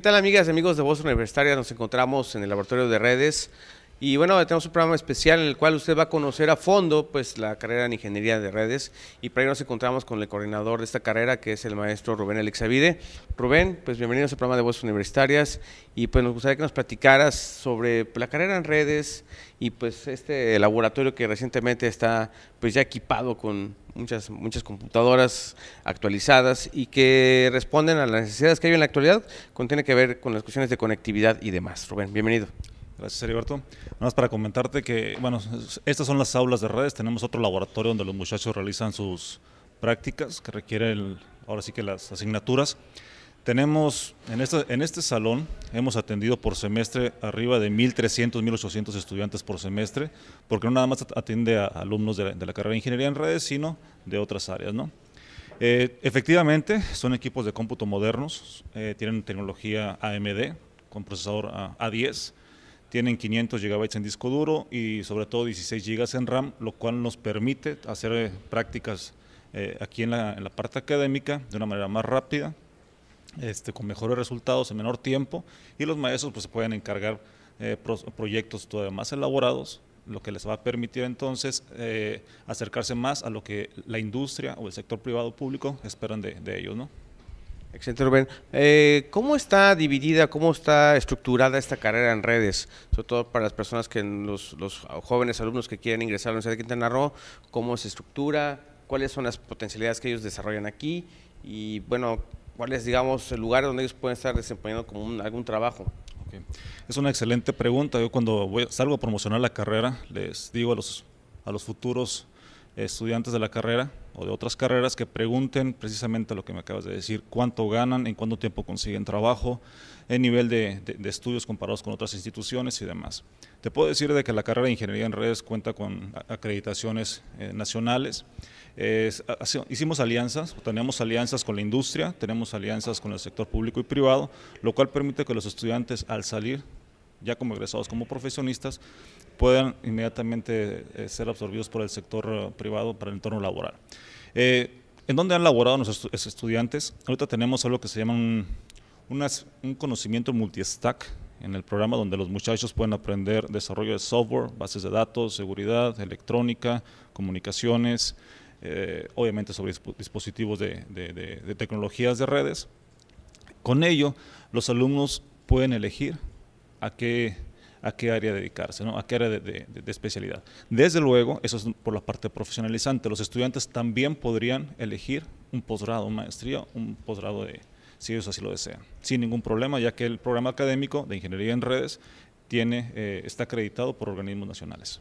¿Qué tal amigas y amigos de Voz Universitaria? Nos encontramos en el Laboratorio de Redes y bueno, tenemos un programa especial en el cual usted va a conocer a fondo pues, la carrera en Ingeniería de Redes y para ello nos encontramos con el coordinador de esta carrera que es el maestro Rubén Alexavide. Rubén, pues bienvenido a este programa de Voces Universitarias y pues nos gustaría que nos platicaras sobre la carrera en redes y pues este laboratorio que recientemente está pues ya equipado con muchas, muchas computadoras actualizadas y que responden a las necesidades que hay en la actualidad, tiene que ver con las cuestiones de conectividad y demás. Rubén, bienvenido. Gracias, Heriberto. Nada más para comentarte que, bueno, estas son las aulas de redes. Tenemos otro laboratorio donde los muchachos realizan sus prácticas que requieren, ahora sí que las asignaturas. Tenemos, en este, en este salón, hemos atendido por semestre arriba de 1.300, 1.800 estudiantes por semestre, porque no nada más atiende a alumnos de la, carrera de Ingeniería en Redes, sino de otras áreas, ¿no? Eh, efectivamente, son equipos de cómputo modernos, eh, tienen tecnología AMD con procesador A10 tienen 500 GB en disco duro y sobre todo 16 GB en RAM, lo cual nos permite hacer eh, prácticas eh, aquí en la, parte académica de una manera más rápida, este, con mejores resultados en menor tiempo y los maestros pues, se pueden encargar eh, proyectos todavía más elaborados, lo que les va a permitir entonces acercarse más a lo que la industria o el sector privado público esperan de, de ellos. ¿no? Excelente, Rubén. Eh, ¿Cómo está dividida, cómo está estructurada esta carrera en redes? Sobre todo para las personas que, los, jóvenes alumnos que quieren ingresar a la Universidad de Quintana Roo, ¿cómo se estructura? ¿Cuáles son las potencialidades que ellos desarrollan aquí? Y bueno, ¿cuál es, digamos, el lugar donde ellos pueden estar desempeñando como algún trabajo? Es una excelente pregunta. Yo cuando salgo a promocionar la carrera, les digo a los futuros estudiantes de la carrera o de otras carreras que pregunten precisamente lo que me acabas de decir, cuánto ganan, en cuánto tiempo consiguen trabajo, el nivel de, estudios comparados con otras instituciones y demás. Te puedo decir de que la carrera de Ingeniería en Redes cuenta con acreditaciones eh, nacionales. hicimos alianzas, tenemos alianzas con la industria, tenemos alianzas con el sector público y privado, lo cual permite que los estudiantes al salir ya como egresados, como profesionistas, puedan inmediatamente eh, ser absorbidos por el sector eh, privado para el entorno laboral. Eh, ¿En dónde han laborado nuestros estudiantes? Ahorita tenemos algo que se llama un, conocimiento multi-stack en el programa donde los muchachos pueden aprender desarrollo de software, bases de datos, seguridad, electrónica, comunicaciones, obviamente sobre dispositivos de tecnologías de redes. Con ello, los alumnos pueden elegir a qué, área dedicarse, ¿no? a qué área de, especialidad. Desde luego, eso es por la parte profesionalizante, los estudiantes también podrían elegir un posgrado, un maestría, un posgrado de, si ellos así lo desean, sin ningún problema, ya que el programa académico de Ingeniería en Redes tiene, eh, está acreditado por organismos nacionales.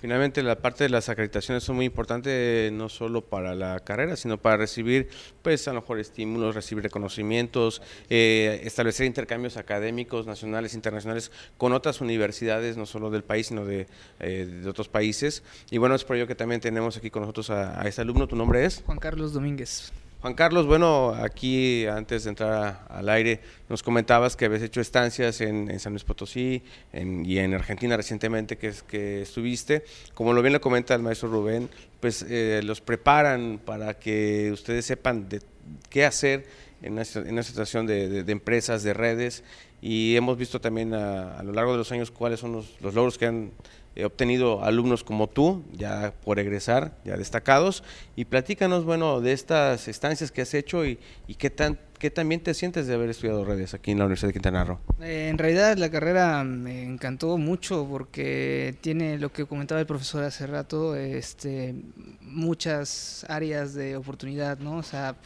Finalmente, la parte de las acreditaciones son muy importantes, eh, no solo para la carrera, sino para recibir, pues, a lo mejor estímulos, recibir reconocimientos, eh, establecer intercambios académicos nacionales, internacionales, con otras universidades, no solo del país, sino de, eh, otros países. Y bueno, es por ello que también tenemos aquí con nosotros a, a este alumno. ¿Tu nombre es? Juan Carlos Domínguez. Juan Carlos, bueno, aquí antes de entrar al aire, nos comentabas que habías hecho estancias en, San Luis Potosí y en Argentina recientemente que, es, que estuviste. Como lo bien lo comenta el maestro Rubén, pues eh, los preparan para que ustedes sepan de qué hacer en una, situación de, empresas, de redes, y hemos visto también a, lo largo de los años cuáles son los logros que han He obtenido alumnos como tú, ya por egresar, ya destacados, y platícanos, bueno, de estas estancias que has hecho y, qué, tan, qué también te sientes de haber estudiado redes aquí en la Universidad de Quintana Roo. Eh, en realidad la carrera me encantó mucho porque tiene lo que comentaba el profesor hace rato, este, muchas áreas de oportunidad, ¿no? O sea,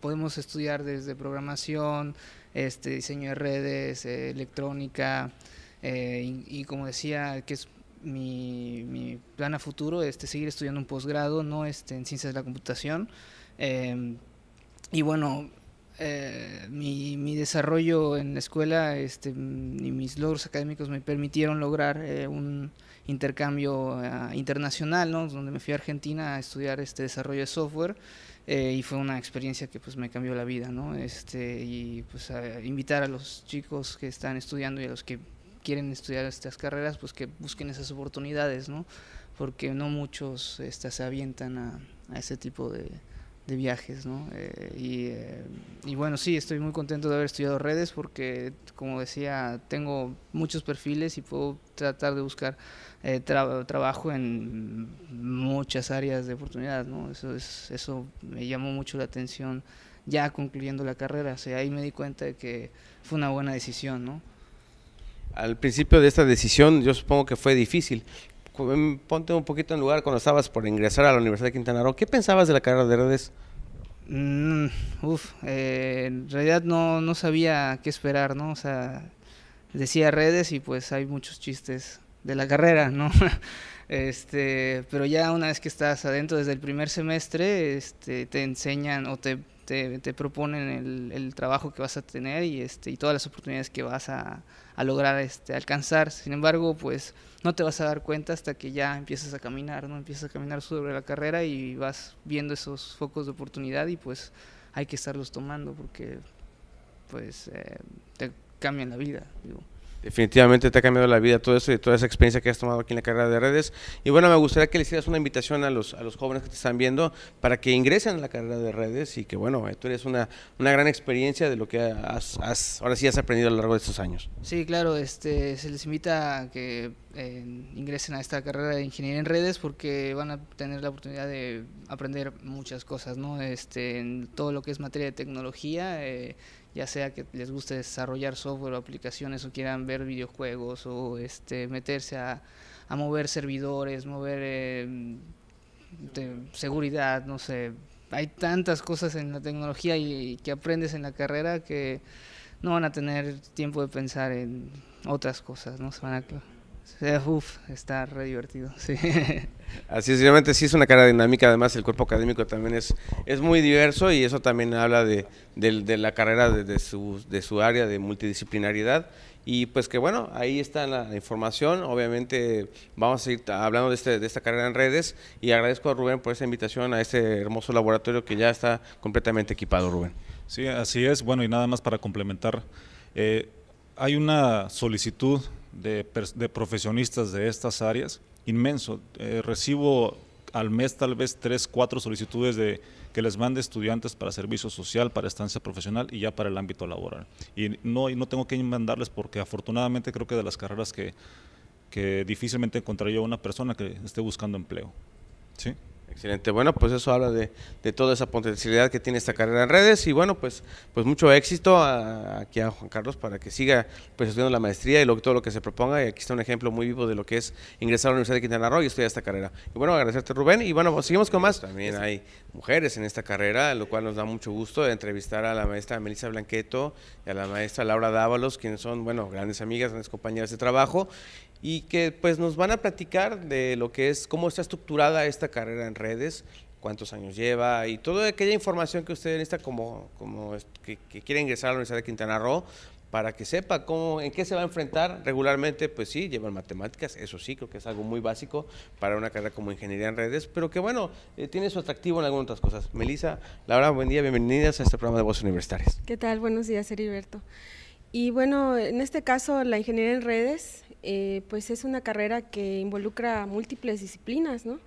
podemos estudiar desde programación, este, diseño de redes, eh, electrónica, eh, y, y, como decía, que es mi, plan a futuro este seguir estudiando un posgrado no este en ciencias de la computación em, y bueno eh, mi, desarrollo en la escuela este, y mis logros académicos me permitieron lograr eh, un intercambio eh, internacional ¿no? donde me fui a Argentina a estudiar este desarrollo de software y fue una experiencia que pues me cambió la vida, ¿no? Este, y pues invitar a los chicos que están estudiando y a los que quieren estudiar estas carreras, pues que busquen esas oportunidades, ¿no? Porque no muchos esta, se avientan a, ese tipo de, viajes, ¿no? Eh, eh, y, bueno, sí, estoy muy contento de haber estudiado redes porque, como decía, tengo muchos perfiles y puedo tratar de buscar eh, trabajo en muchas áreas de oportunidad, ¿no? Eso, es, eso me llamó mucho la atención ya concluyendo la carrera, o sea, ahí me di cuenta de que fue una buena decisión, ¿no? al principio de esta decisión yo supongo que fue difícil. Em, ponte un poquito en lugar cuando estabas por ingresar a la Universidad de Quintana Roo. ¿Qué pensabas de la carrera de redes? Mm, uf, eh, en realidad no, sabía qué esperar, ¿no? O sea, decía redes y pues hay muchos chistes de la carrera, ¿no? este, pero ya una vez que estás adentro desde el primer semestre, este, te enseñan o te te, proponen el, trabajo que vas a tener y, este, y todas las oportunidades que vas a, lograr este, alcanzar. Sin embargo, pues no te vas a dar cuenta hasta que ya empiezas a caminar, ¿no? Empiezas a caminar sobre la carrera y vas viendo esos focos de oportunidad y pues hay que estarlos tomando porque pues eh, te cambian la vida. Digo definitivamente te ha cambiado la vida todo eso y toda esa experiencia que has tomado aquí en la carrera de redes. Y bueno, me gustaría que le hicieras una invitación a los, a los jóvenes que te están viendo para que ingresen a la carrera de redes y que, bueno, eh, tú eres una, una gran experiencia de lo que has, ahora sí has aprendido a lo largo de estos años. Sí, claro, este, se les invita a que eh, ingresen a esta carrera de ingeniería en redes porque van a tener la oportunidad de aprender muchas cosas, ¿no? Este, en todo lo que es materia de tecnología. Eh, ya sea que les guste desarrollar software o aplicaciones o quieran ver videojuegos o este, meterse a, mover servidores, mover em, seguridad, no sé. Hay tantas cosas en la tecnología y, que aprendes en la carrera que no van a tener tiempo de pensar en otras cosas, ¿no? Se van a eh, uf, está re divertido, sí. Así es, realmente sí es una cara dinámica, además el cuerpo académico también es, es muy diverso y eso también habla de, la carrera de, de, su, de su área de multidisciplinaridad y pues que bueno, ahí está la información, obviamente vamos a seguir hablando de, este, de esta carrera en redes y agradezco a Rubén por esa invitación a este hermoso laboratorio que ya está completamente equipado, Rubén. Sí, así es, bueno y nada más para complementar, eh, hay una solicitud de, de profesionistas de estas áreas, inmenso. Eh, recibo al mes tal vez tres, cuatro solicitudes de que les mande estudiantes para servicio social, para estancia profesional y ya para el ámbito laboral. Y no, no tengo que mandarles porque afortunadamente creo que de las carreras que, que difícilmente encontraría una persona que esté buscando empleo. ¿Sí? Excelente. Bueno, pues eso habla de, de, toda esa potencialidad que tiene esta carrera en redes y bueno, pues, pues mucho éxito aquí a Juan Carlos para que siga pues, estudiando la maestría y lo, todo lo que se proponga. Y aquí está un ejemplo muy vivo de lo que es ingresar a la Universidad de Quintana Roo y estudiar esta carrera. Y bueno, agradecerte Rubén y bueno, pues, seguimos con más. Pues también hay mujeres en esta carrera, lo cual nos da mucho gusto de entrevistar a la maestra Melissa Blanqueto y a la maestra Laura Dávalos, quienes son, bueno, grandes amigas, grandes compañeras de trabajo y que pues nos van a platicar de lo que es, cómo está estructurada esta carrera en redes, cuántos años lleva y toda aquella información que usted necesita como, como que, quieren quiere ingresar a la Universidad de Quintana Roo para que sepa cómo, en qué se va a enfrentar regularmente, pues sí, llevan matemáticas, eso sí, creo que es algo muy básico para una carrera como ingeniería en redes, pero que bueno, eh, tiene su atractivo en algunas otras cosas. Melissa, Laura, buen día, bienvenidas a este programa de Voces Universitarias. ¿Qué tal? Buenos días, Heriberto. Y bueno, en este caso, la ingeniería en redes eh, pues es una carrera que involucra múltiples disciplinas, ¿no?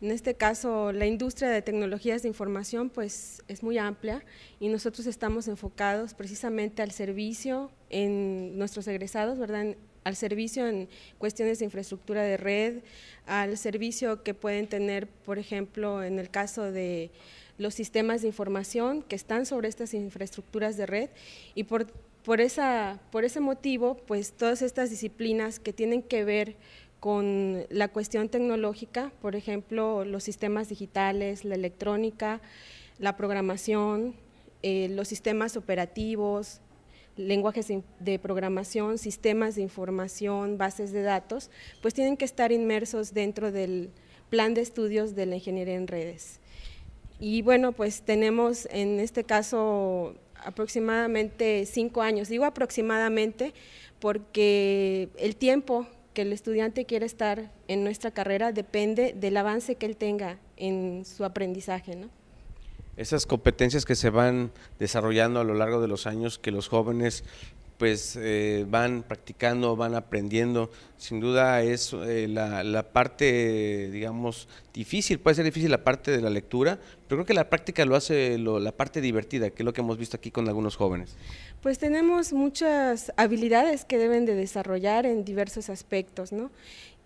En este caso, la industria de tecnologías de información pues, es muy amplia y nosotros estamos enfocados precisamente al servicio en nuestros egresados, ¿verdad? al servicio en cuestiones de infraestructura de red, al servicio que pueden tener, por ejemplo, en el caso de los sistemas de información que están sobre estas infraestructuras de red y por por, esa, por ese motivo, pues todas estas disciplinas que tienen que ver con la cuestión tecnológica, por ejemplo, los sistemas digitales, la electrónica, la programación, eh, los sistemas operativos, lenguajes de programación, sistemas de información, bases de datos, pues tienen que estar inmersos dentro del plan de estudios de la ingeniería en redes. Y bueno, pues tenemos en este caso aproximadamente cinco años. Digo aproximadamente porque el tiempo que el estudiante quiere estar en nuestra carrera depende del avance que él tenga en su aprendizaje. Esas competencias que se van desarrollando a lo largo de los años, que los jóvenes pues eh, van practicando, van aprendiendo. Sin duda es eh, la, parte, digamos, difícil, puede ser difícil la parte de la lectura, pero creo que la práctica lo hace la parte divertida, que es lo que hemos visto aquí con algunos jóvenes. Pues tenemos muchas habilidades que deben de desarrollar en diversos aspectos, ¿no?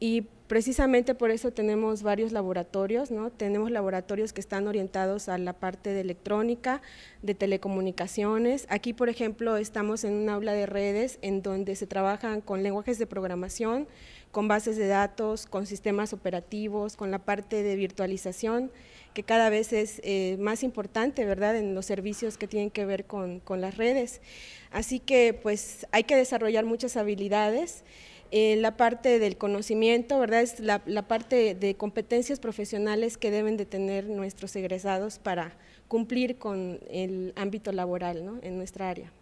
y precisamente por eso tenemos varios laboratorios, ¿no? Tenemos laboratorios que están orientados a la parte de electrónica, de telecomunicaciones. Aquí, por ejemplo, estamos en un aula de redes en donde se trabajan con lenguajes de programación, con bases de datos, con sistemas operativos, con la parte de virtualización, que cada vez es eh, más importante, ¿verdad?, en los servicios que tienen que ver con, con las redes. Así que, pues, hay que desarrollar muchas habilidades. Eh, la parte del conocimiento, ¿verdad? Es la, parte de competencias profesionales que deben de tener nuestros egresados para cumplir con el ámbito laboral ¿no? en nuestra área.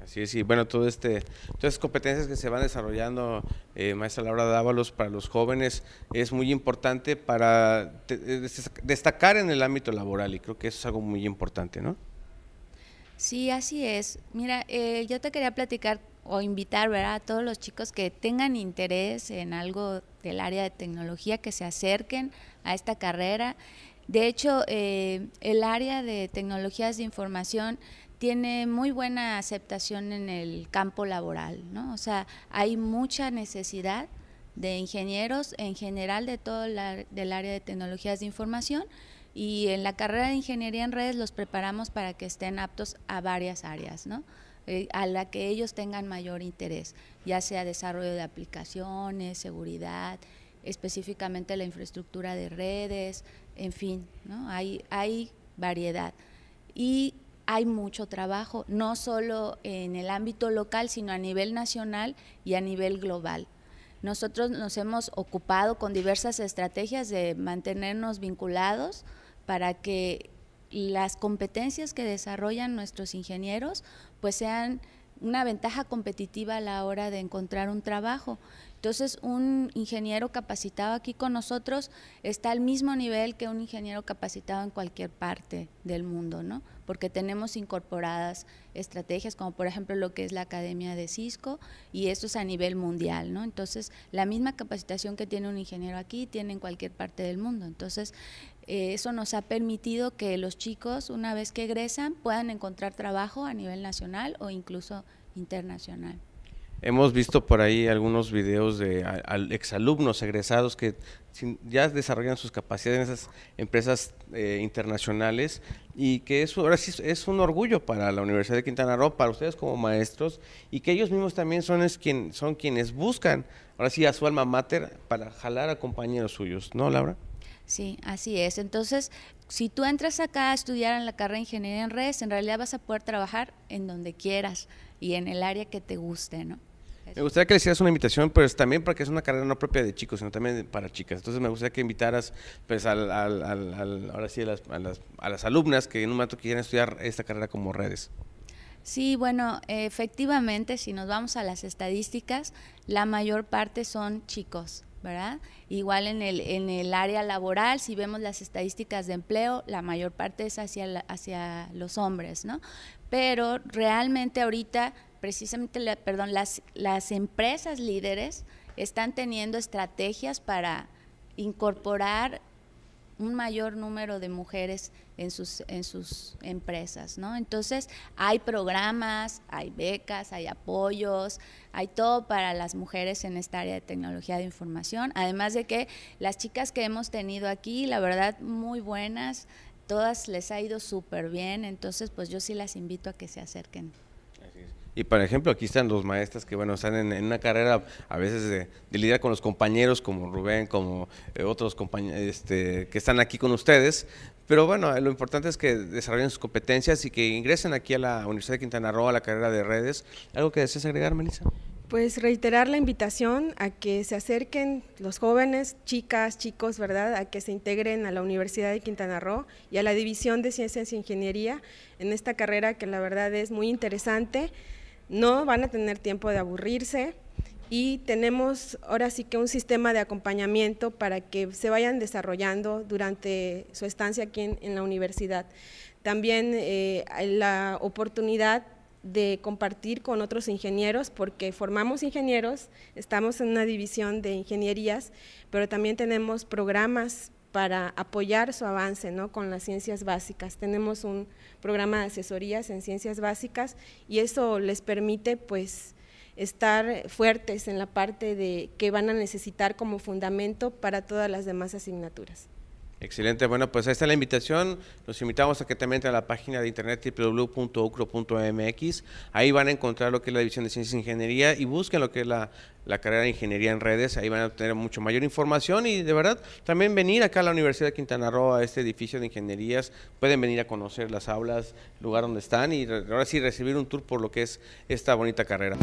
Así es, y bueno, todo este, todas estas competencias que se van desarrollando, eh, maestra Laura Dávalos, para los jóvenes es muy importante para eh, destacar en el ámbito laboral y creo que eso es algo muy importante, ¿no? Sí, así es. Mira, eh, yo te quería platicar o invitar a todos los chicos que tengan interés en algo del área de tecnología que se acerquen a esta carrera. De hecho, eh, el área de tecnologías de información tiene muy buena aceptación en el campo laboral, ¿no? O sea, hay mucha necesidad de ingenieros en general de todo el del área de tecnologías de información y en la carrera de ingeniería en redes los preparamos para que estén aptos a varias áreas, ¿no? Eh, a la que ellos tengan mayor interés, ya sea desarrollo de aplicaciones, seguridad, específicamente la infraestructura de redes, en fin, hay, hay variedad. Y hay mucho trabajo, no solo en el ámbito local, sino a nivel nacional y a nivel global. Nosotros nos hemos ocupado con diversas estrategias de mantenernos vinculados para que las competencias que desarrollan nuestros ingenieros pues sean una ventaja competitiva a la hora de encontrar un trabajo. Entonces, un ingeniero capacitado aquí con nosotros está al mismo nivel que un ingeniero capacitado en cualquier parte del mundo, ¿no? Porque tenemos incorporadas estrategias como por ejemplo lo que es la Academia de Cisco y esto es a nivel mundial, ¿no? Entonces, la misma capacitación que tiene un ingeniero aquí tiene en cualquier parte del mundo. Entonces, eh, eso nos ha permitido que los chicos, una vez que egresan, puedan encontrar trabajo a nivel nacional o incluso internacional. Hemos visto por ahí algunos videos de exalumnos egresados que ya desarrollan sus capacidades en esas empresas eh, internacionales y que eso ahora sí es un orgullo para la Universidad de Quintana Roo, para ustedes como maestros y que ellos mismos también son, es quien, son quienes buscan ahora sí a su alma mater para jalar a compañeros suyos, ¿no, Laura? Sí, así es. Entonces, si tú entras acá a estudiar en la carrera de ingeniería en redes, en realidad vas a poder trabajar en donde quieras y en el área que te guste, ¿no? Me gustaría que le hicieras una invitación, pero pues, también para que es una carrera no propia de chicos, sino también para chicas. Entonces me gustaría que invitaras, pues, ahora sí, a las, a las, alumnas que en un momento quieran estudiar esta carrera como redes. Sí, bueno, efectivamente, si nos vamos a las estadísticas, la mayor parte son chicos. ¿verdad? Igual en el, en el área laboral, si vemos las estadísticas de empleo, la mayor parte es hacia, hacia los hombres, ¿no? Pero realmente ahorita, precisamente, perdón, las, las empresas líderes están teniendo estrategias para incorporar un mayor número de mujeres en sus, en sus empresas, ¿no? Entonces, hay programas, hay becas, hay apoyos, hay todo para las mujeres en esta área de tecnología de información, además de que las chicas que hemos tenido aquí, la verdad, muy buenas, todas les ha ido súper bien, entonces pues yo sí las invito a que se acerquen. Y por ejemplo, aquí están los maestras que bueno, están en, una carrera a veces de, lidiar con los compañeros como Rubén, como eh, otros compañeros este, que están aquí con ustedes. Pero bueno, lo importante es que desarrollen sus competencias y que ingresen aquí a la Universidad de Quintana Roo, a la carrera de redes. ¿Algo que desees agregar, Melissa? Pues reiterar la invitación a que se acerquen los jóvenes, chicas, chicos, ¿verdad? A que se integren a la Universidad de Quintana Roo y a la División de Ciencias e Ingeniería en esta carrera que la verdad es muy interesante no van a tener tiempo de aburrirse y tenemos ahora sí que un sistema de acompañamiento para que se vayan desarrollando durante su estancia aquí en, la universidad. También eh, la oportunidad de compartir con otros ingenieros, porque formamos ingenieros, estamos en una división de ingenierías, pero también tenemos programas para apoyar su avance ¿no? con las ciencias básicas. Tenemos un programa de asesorías en ciencias básicas y eso les permite pues estar fuertes en la parte de que van a necesitar como fundamento para todas las demás asignaturas. Excelente, bueno, pues esta es la invitación. Los invitamos a que también entren a la página de internet www.ucro.mx. Ahí van a encontrar lo que es la división de ciencias e ingeniería y busquen lo que es la, la carrera de ingeniería en redes. Ahí van a tener mucho mayor información y de verdad también venir acá a la Universidad de Quintana Roo, a este edificio de ingenierías. Pueden venir a conocer las aulas, lugar donde están y ahora sí recibir un tour por lo que es esta bonita carrera.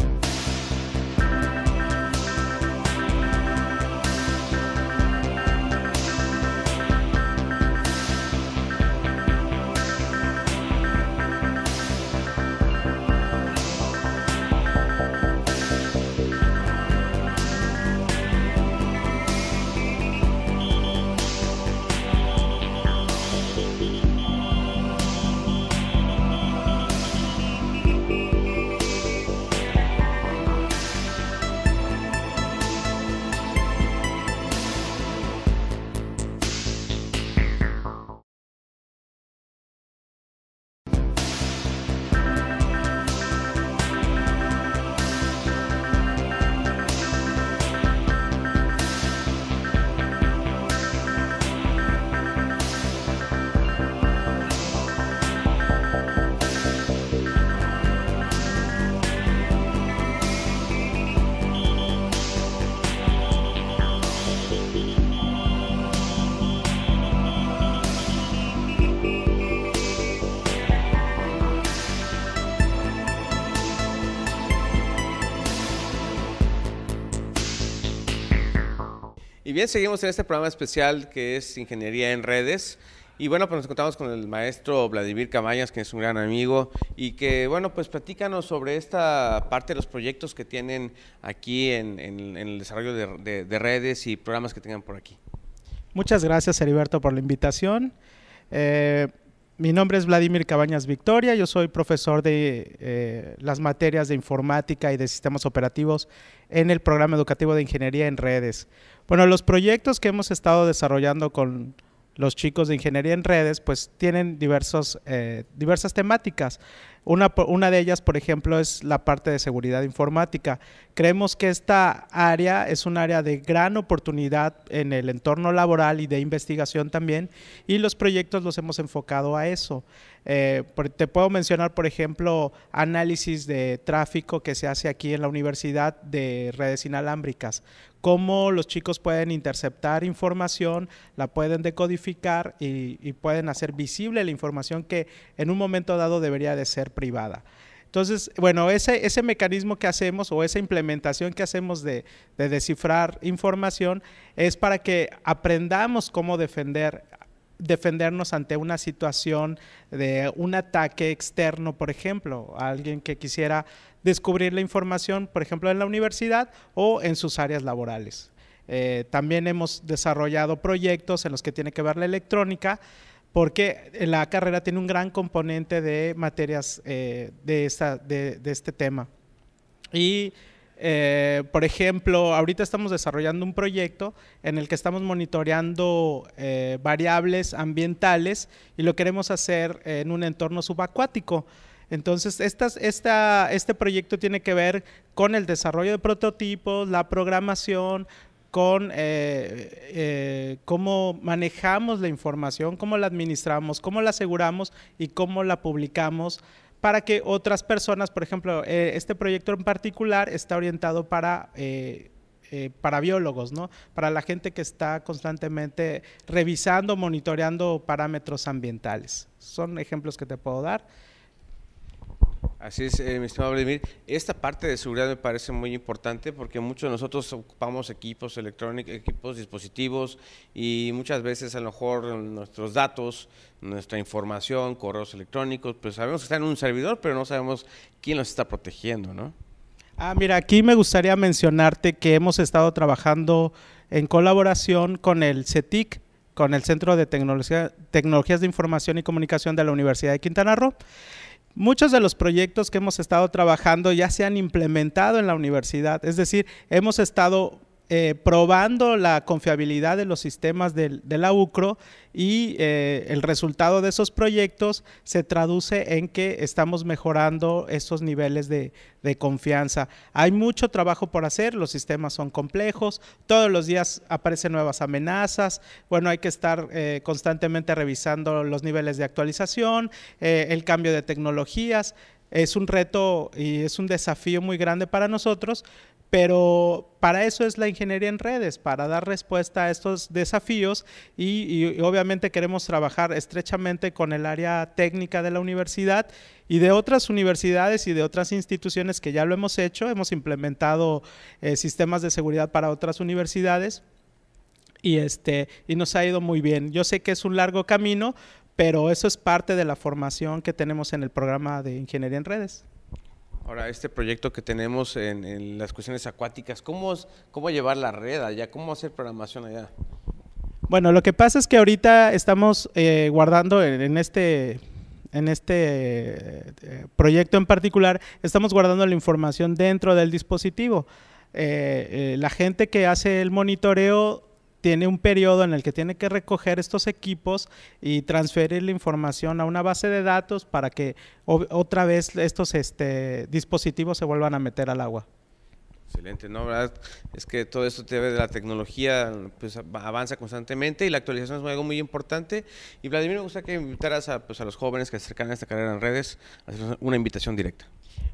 bien, seguimos en este programa especial que es Ingeniería en Redes. Y bueno, pues nos encontramos con el maestro Vladimir Camañas, que es un gran amigo, y que, bueno, pues platícanos sobre esta parte de los proyectos que tienen aquí en, el desarrollo de, redes y programas que tengan por aquí. Muchas gracias, Heriberto, por la invitación. Eh, mi nombre es Vladimir Cabañas Victoria, yo soy profesor de eh, las materias de informática y de sistemas operativos en el programa educativo de ingeniería en redes. Bueno, los proyectos que hemos estado desarrollando con los chicos de ingeniería en redes pues tienen diversos, eh, diversas temáticas. Una, de ellas, por ejemplo, es la parte de seguridad informática. Creemos que esta área es un área de gran oportunidad en el entorno laboral y de investigación también, y los proyectos los hemos enfocado a eso. Eh, te puedo mencionar, por ejemplo, análisis de tráfico que se hace aquí en la universidad de redes inalámbricas cómo los chicos pueden interceptar información, la pueden decodificar y, y pueden hacer visible la información que en un momento dado debería de ser entonces, bueno, ese, mecanismo que hacemos o esa implementación que hacemos de, descifrar información es para que aprendamos cómo defendernos ante una situación de un ataque externo, por ejemplo, a alguien que quisiera descubrir la información, por ejemplo, en la universidad o en sus áreas laborales. Eh, también hemos desarrollado proyectos en los que tiene que ver la electrónica, porque la carrera tiene un gran componente de materias eh, de, esta, de, este tema. Y, eh, por ejemplo, ahorita estamos desarrollando un proyecto en el que estamos monitoreando eh, variables ambientales y lo queremos hacer en un entorno subacuático. Entonces, esta, este proyecto tiene que ver con el desarrollo de prototipos, la programación, con eh, eh, cómo manejamos la información, cómo la administramos, cómo la aseguramos y cómo la publicamos para que otras personas, por ejemplo, eh, este proyecto en particular está orientado para... biólogos, Para la gente que está constantemente revisando, monitoreando parámetros ambientales. Son ejemplos que te puedo dar. Así es, eh, mi estimado Vladimir. Esta parte de seguridad me parece muy importante porque muchos de nosotros ocupamos equipos electrónicos, equipos, dispositivos y muchas veces a lo mejor nuestros datos, nuestra información, correos electrónicos, pues sabemos que están en un servidor, pero no sabemos quién los está protegiendo, ¿no? Ah, mira, aquí me gustaría mencionarte que hemos estado trabajando en colaboración con el CETIC, con el Centro de Tecnologías de Información y Comunicación de la Universidad de Quintana Roo. Muchos de los proyectos que hemos estado trabajando ya se han implementado en la universidad, es decir, hemos estado eh, probando la confiabilidad de los sistemas de la UCRO y eh, el resultado de esos proyectos se traduce en que estamos mejorando esos niveles de, confianza. Hay mucho trabajo por hacer, los sistemas son complejos, todos los días aparecen nuevas amenazas, bueno, hay que estar eh, constantemente revisando los niveles de actualización, el cambio de tecnologías es un reto y es un desafío muy grande para nosotros, pero para eso es la ingeniería en redes, para dar respuesta a estos desafíos y, obviamente queremos trabajar estrechamente con el área técnica de la universidad y de otras universidades y de otras instituciones que ya lo hemos hecho, hemos implementado eh, sistemas de seguridad para otras universidades. Y, este, y nos ha ido muy bien. Yo sé que es un largo camino, pero eso es parte de la formación que tenemos en el programa de Ingeniería en Redes. Ahora, este proyecto que tenemos en, las cuestiones acuáticas, ¿cómo, ¿cómo llevar la red allá? ¿Cómo hacer programación allá? Bueno, lo que pasa es que ahorita estamos eh, guardando en, este en este eh, proyecto en particular, estamos guardando la información dentro del dispositivo. Eh, la gente que hace el monitoreo tiene un periodo en el que tiene que recoger estos equipos y transferir la información a una base de datos para que otra vez estos este, dispositivos se vuelvan a meter al agua. Excelente, ¿no? ¿Verdad? Es que todo esto de la tecnología, pues, avanza constantemente y la actualización es algo muy importante. Y Vladimir, me gusta que invitaras a, pues, a los jóvenes que se acercan a esta carrera en redes, a hacer una invitación directa.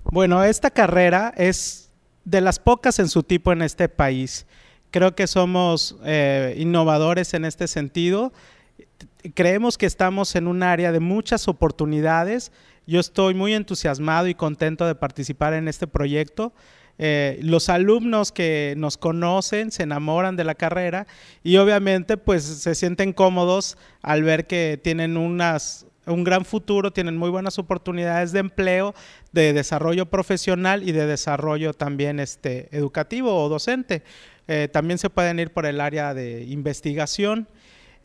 Bueno, esta carrera es de las pocas en su tipo en este país. Creo que somos eh, innovadores en este sentido. Creemos que estamos en un área de muchas oportunidades. Yo estoy muy entusiasmado y contento de participar en este proyecto. Eh, los alumnos que nos conocen se enamoran de la carrera y obviamente pues se sienten cómodos al ver que tienen un gran futuro, tienen muy buenas oportunidades de empleo, de desarrollo profesional y de desarrollo también este, educativo o docente. Eh, también se pueden ir por el área de investigación.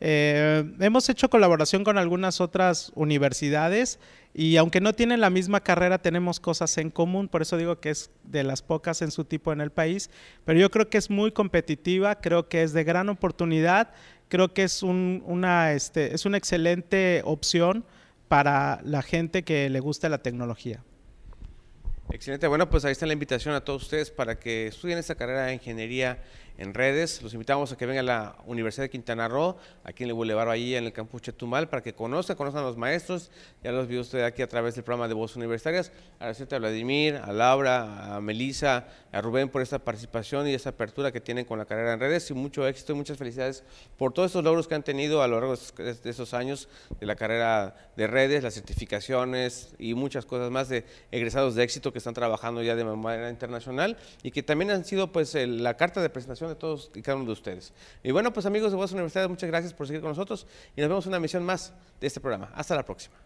Eh, hemos hecho colaboración con algunas otras universidades y aunque no tienen la misma carrera, tenemos cosas en común, por eso digo que es de las pocas en su tipo en el país, pero yo creo que es muy competitiva, creo que es de gran oportunidad, creo que es, una, este, es una excelente opción para la gente que le gusta la tecnología. Excelente. Bueno, pues ahí está la invitación a todos ustedes para que estudien esta carrera de ingeniería en redes. Los invitamos a que vengan a la Universidad de Quintana Roo, aquí en el Boulevard allí en el campus Chetumal, para que conozcan, conozcan a los maestros. Ya los vio usted aquí a través del programa de Voz Universitarias. Agradecerte a Vladimir, a Laura, a Melisa, a Rubén por esta participación y esta apertura que tienen con la carrera en redes. Y mucho éxito y muchas felicidades por todos estos logros que han tenido a lo largo de esos años de la carrera de redes, las certificaciones y muchas cosas más de egresados de éxito que están trabajando ya de manera internacional y que también han sido pues la carta de presentación de todos y cada uno de ustedes. Y bueno, pues amigos de Voz Universidades, muchas gracias por seguir con nosotros y nos vemos en una misión más de este programa. Hasta la próxima.